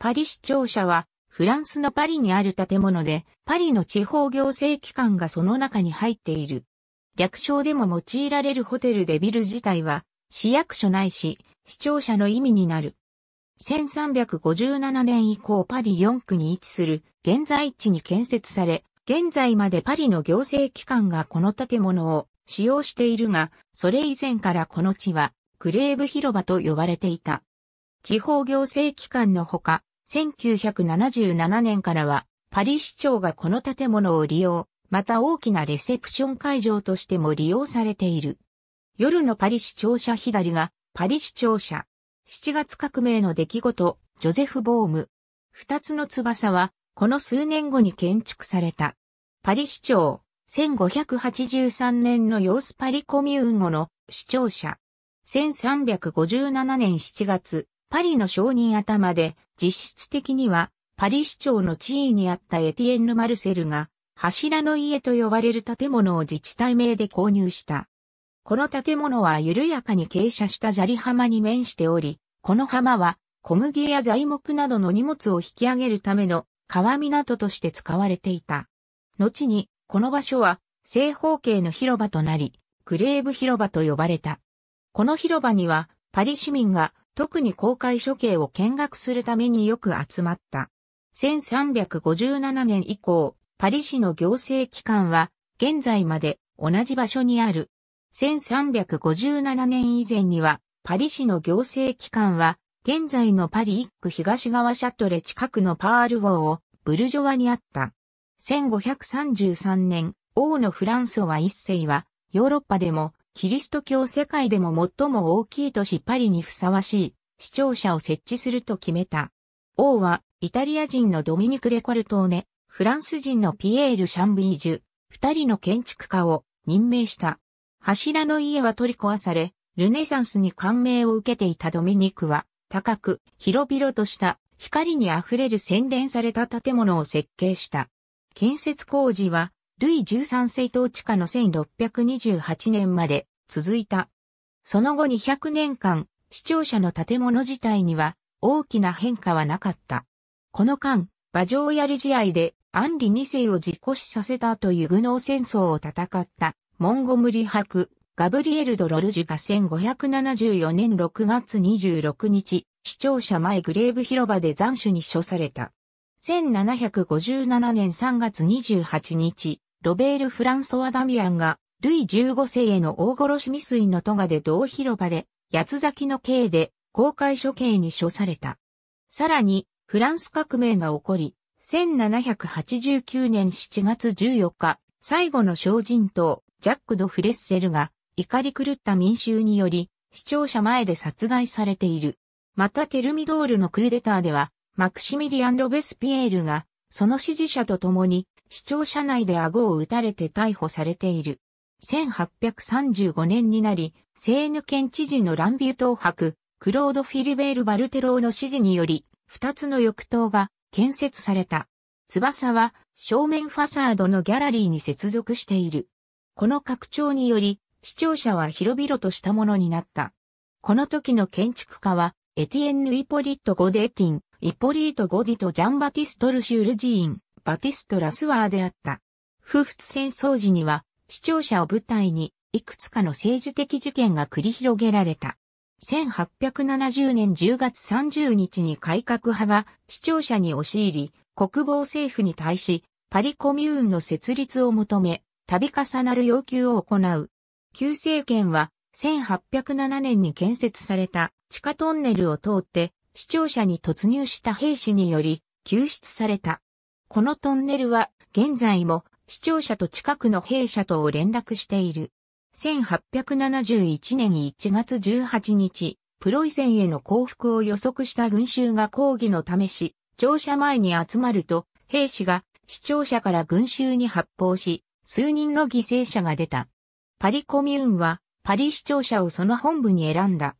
パリ市庁舎は、フランスのパリにある建物で、パリの地方行政機関がその中に入っている。略称でも用いられるホテルでビル自体は、市役所ないし、市庁舎の意味になる。1357年以降パリ4区に位置する現在地に建設され、現在までパリの行政機関がこの建物を使用しているが、それ以前からこの地はクレーブ広場と呼ばれていた。地方行政機関のほか、1977年からは、パリ市長がこの建物を利用、また大きなレセプション会場としても利用されている。夜のパリ市庁舎左が、パリ市庁舎。7月革命の出来事、ジョゼフ・ボーム。二つの翼は、この数年後に建築された。パリ市長、1583年の様子パリコミューン後の市庁舎。1357年7月、パリの商人頭で、実質的には、パリ市長の地位にあったエティエンヌ・マルセルが、柱の家と呼ばれる建物を自治体名で購入した。この建物は緩やかに傾斜した砂利浜に面しており、この浜は小麦や材木などの荷物を引き上げるための川港として使われていた。後に、この場所は正方形の広場となり、クレーブ広場と呼ばれた。この広場にはパリ市民が特に公開処刑を見学するためによく集まった。1357年以降、パリ市の行政機関は、現在まで同じ場所にある。1357年以前には、パリ市の行政機関は、現在のパリ一区東側シャトレ近くのパールウォーをブルジョワにあった。1533年、王のフランソワ一世は、ヨーロッパでもキリスト教世界でも最も大きい都市パリにふさわしい、視聴者を設置すると決めた。王は、イタリア人のドミニク・デコルトーネ、フランス人のピエール・シャンビージュ、二人の建築家を任命した。柱の家は取り壊され、ルネサンスに感銘を受けていたドミニクは、高く、広々とした、光に溢れる洗練された建物を設計した。建設工事は、ルイ13世統治下の1628年まで続いた。その後200年間、視聴者の建物自体には大きな変化はなかった。この間、馬上やり試合でアンリ2世を自己死させたというグノー戦争を戦ったモンゴムリ博ガブリエル・ド・ロルジュが1574年6月26日、視聴者前グレーブ広場で斬首に処された。1757年3月28日、ロベール・フランソワ・ダミアンが、ルイ15世への大殺し未遂の都がで同広場で、八つ咲きの刑で、公開処刑に処された。さらに、フランス革命が起こり、1789年7月14日、最後の小人党、ジャック・ド・フレッセルが、怒り狂った民衆により、視聴者前で殺害されている。またテルミドールのクーデターでは、マクシミリアン・ロベスピエールが、その支持者と共に市庁舎内で顎を撃たれて逮捕されている。1835年になり、セーヌ県知事のランビュ東博、クロード・フィルベール・バルテローの指示により、二つの翼塔が建設された。翼は正面ファサードのギャラリーに接続している。この拡張により、視聴者は広々としたものになった。この時の建築家は、エティエンヌ・イポリット・ゴデーティン、イポリート・ゴディとジャンバティストル・シュールジーン。バティスト・ラスワーであった。夫婦戦争時には、視聴者を舞台に、いくつかの政治的事件が繰り広げられた。1870年10月30日に改革派が視聴者に押し入り、国防政府に対し、パリコミューンの設立を求め、度重なる要求を行う。旧政権は、1807年に建設された地下トンネルを通って、視聴者に突入した兵士により、救出された。このトンネルは現在も視聴者と近くの弊社とを連絡している。1871年1月18日、プロイセンへの降伏を予測した群衆が抗議のためし、庁舎前に集まると、兵士が視聴者から群衆に発砲し、数人の犠牲者が出た。パリコミューンは、パリ市庁舎をその本部に選んだ。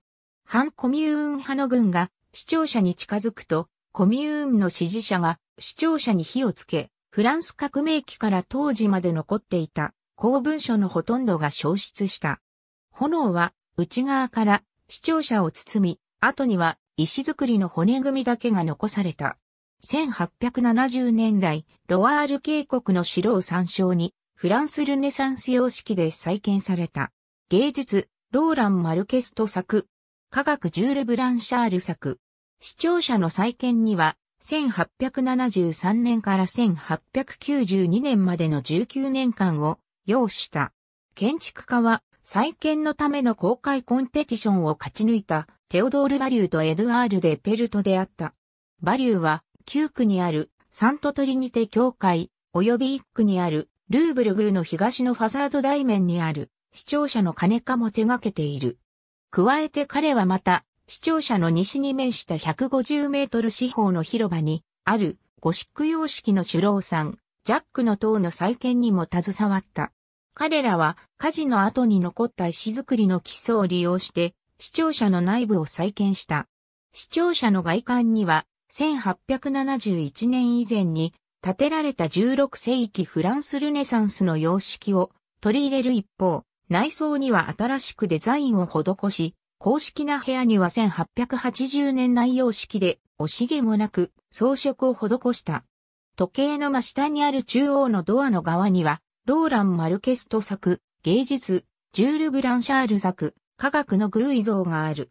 反コミューン派の軍が視聴者に近づくと、コミューンの支持者が視聴者に火をつけ、フランス革命期から当時まで残っていた公文書のほとんどが消失した。炎は内側から視聴者を包み、後には石造りの骨組みだけが残された。1870年代、ロワール渓谷の城を参照に、フランスルネサンス様式で再建された。芸術、ローラン・マルケスト作。科学ジュール・ブランシャール作。視聴者の再建には、1873年から1892年までの19年間を要した。建築家は再建のための公開コンペティションを勝ち抜いたテオドール・バリューとエドアール・デ・ペルトであった。バリューは9区にあるサントトリニテ教会及び1区にあるルーブルグの東のファサード大面にある視聴者の金化も手掛けている。加えて彼はまた市庁舎の西に面した150メートル四方の広場に、あるゴシック様式の首楼さん、ジャックの塔の再建にも携わった。彼らは火事の後に残った石造りの基礎を利用して、市庁舎の内部を再建した。市庁舎の外観には、1871年以前に建てられた16世紀フランスルネサンスの様式を取り入れる一方、内装には新しくデザインを施し、公式な部屋には1880年内様式で惜しげもなく装飾を施した。時計の真下にある中央のドアの側には、ローラン・マルケスト作、芸術、ジュール・ブランシャール作、科学の偶意像がある。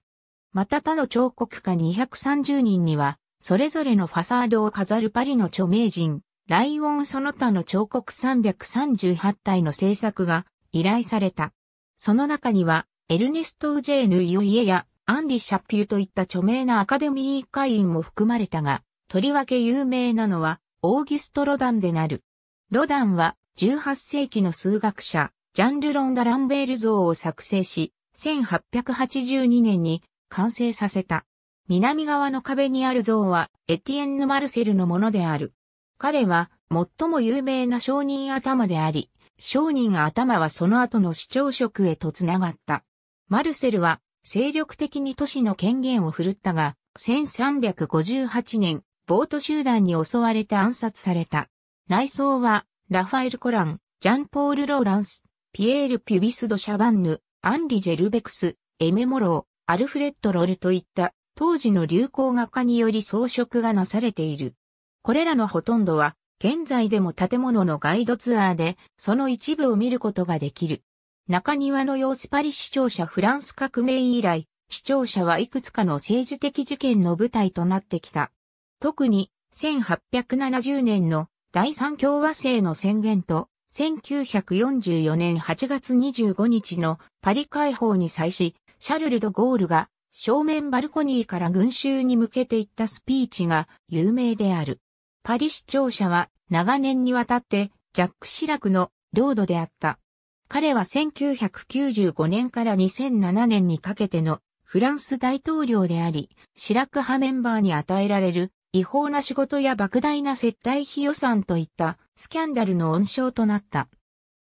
また他の彫刻家230人には、それぞれのファサードを飾るパリの著名人、ライオンその他の彫刻338体の制作が依頼された。その中には、エルネスト・ウジェーヌ・イオイエやアンリ・シャピューといった著名なアカデミー会員も含まれたが、とりわけ有名なのは、オーギュスト・ロダンでなる。ロダンは、18世紀の数学者、ジャンル・ロンダ・ランベール像を作成し、1882年に完成させた。南側の壁にある像は、エティエンヌ・マルセルのものである。彼は、最も有名な商人頭であり、商人頭はその後の市長職へとつながった。マルセルは精力的に都市の権限を振るったが、1358年、ボート集団に襲われて暗殺された。内装は、ラファエル・コラン、ジャンポール・ローランス、ピエール・ピュビス・ド・シャバンヌ、アンリ・ジェルベクス、エメ・モロー、アルフレッド・ロルといった当時の流行画家により装飾がなされている。これらのほとんどは現在でも建物のガイドツアーでその一部を見ることができる。中庭の様子パリ市庁舎フランス革命以来、市庁舎はいくつかの政治的事件の舞台となってきた。特に、1870年の第三共和制の宣言と、1944年8月25日のパリ解放に際し、シャルル・ド・ゴールが正面バルコニーから群衆に向けていったスピーチが有名である。パリ市庁舎は長年にわたってジャック・シラクの領土であった。彼は1995年から2007年にかけてのフランス大統領であり、シラク派メンバーに与えられる違法な仕事や莫大な接待費予算といったスキャンダルの温床となった。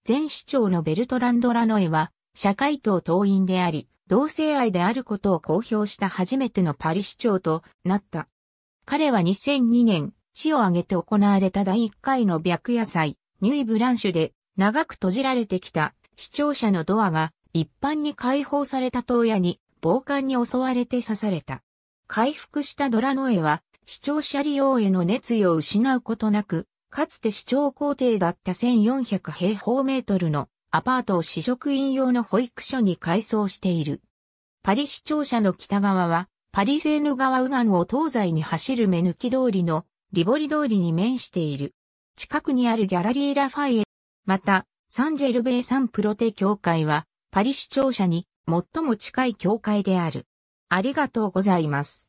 前市長のベルトランド・ラノエは社会党党員であり、同性愛であることを公表した初めてのパリ市長となった。彼は2002年、市を挙げて行われた第1回の白夜祭、ニュイ・ブランシュで長く閉じられてきた視聴者のドアが一般に解放された洞屋に暴漢に襲われて刺された。回復したドラノエは視聴者利用への熱意を失うことなく、かつて市長皇帝だった1400平方メートルのアパートを試食員用の保育所に改装している。パリ市庁舎の北側は、パリセーヌ川右岸を東西に走る目抜き通りのリボリ通りに面している。近くにあるギャラリーラファイエまた、サンジェルベイサンプロテ教会は、パリ市庁舎に最も近い教会である。ありがとうございます。